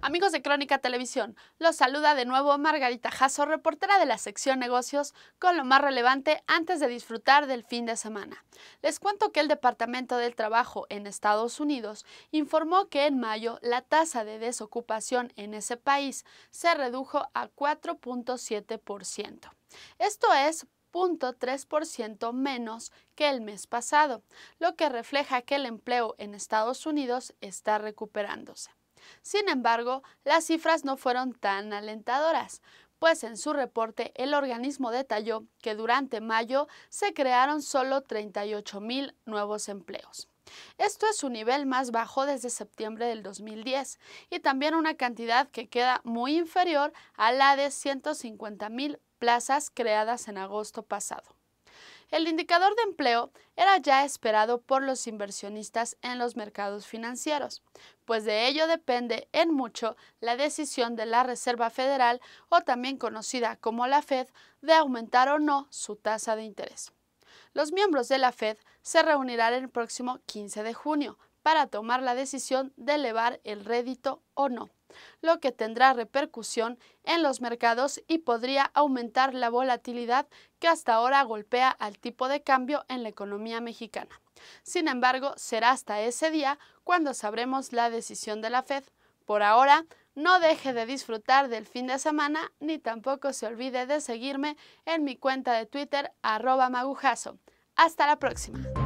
Amigos de Crónica Televisión, los saluda de nuevo Margarita Jasso, reportera de la sección negocios, con lo más relevante antes de disfrutar del fin de semana. Les cuento que el Departamento del Trabajo en Estados Unidos informó que en mayo la tasa de desocupación en ese país se redujo a 4.7%. Esto es 0.3% menos que el mes pasado, lo que refleja que el empleo en Estados Unidos está recuperándose. Sin embargo, las cifras no fueron tan alentadoras, pues en su reporte el organismo detalló que durante mayo se crearon solo 38 mil nuevos empleos. Esto es su nivel más bajo desde septiembre del 2010 y también una cantidad que queda muy inferior a la de 150 mil plazas creadas en agosto pasado. El indicador de empleo era ya esperado por los inversionistas en los mercados financieros, pues de ello depende en mucho la decisión de la Reserva Federal o también conocida como la Fed de aumentar o no su tasa de interés. Los miembros de la Fed se reunirán el próximo 15 de junio para tomar la decisión de elevar el rédito o no lo que tendrá repercusión en los mercados y podría aumentar la volatilidad que hasta ahora golpea al tipo de cambio en la economía mexicana. Sin embargo, será hasta ese día cuando sabremos la decisión de la Fed. Por ahora, no deje de disfrutar del fin de semana ni tampoco se olvide de seguirme en mi cuenta de Twitter arroba magujazo. Hasta la próxima.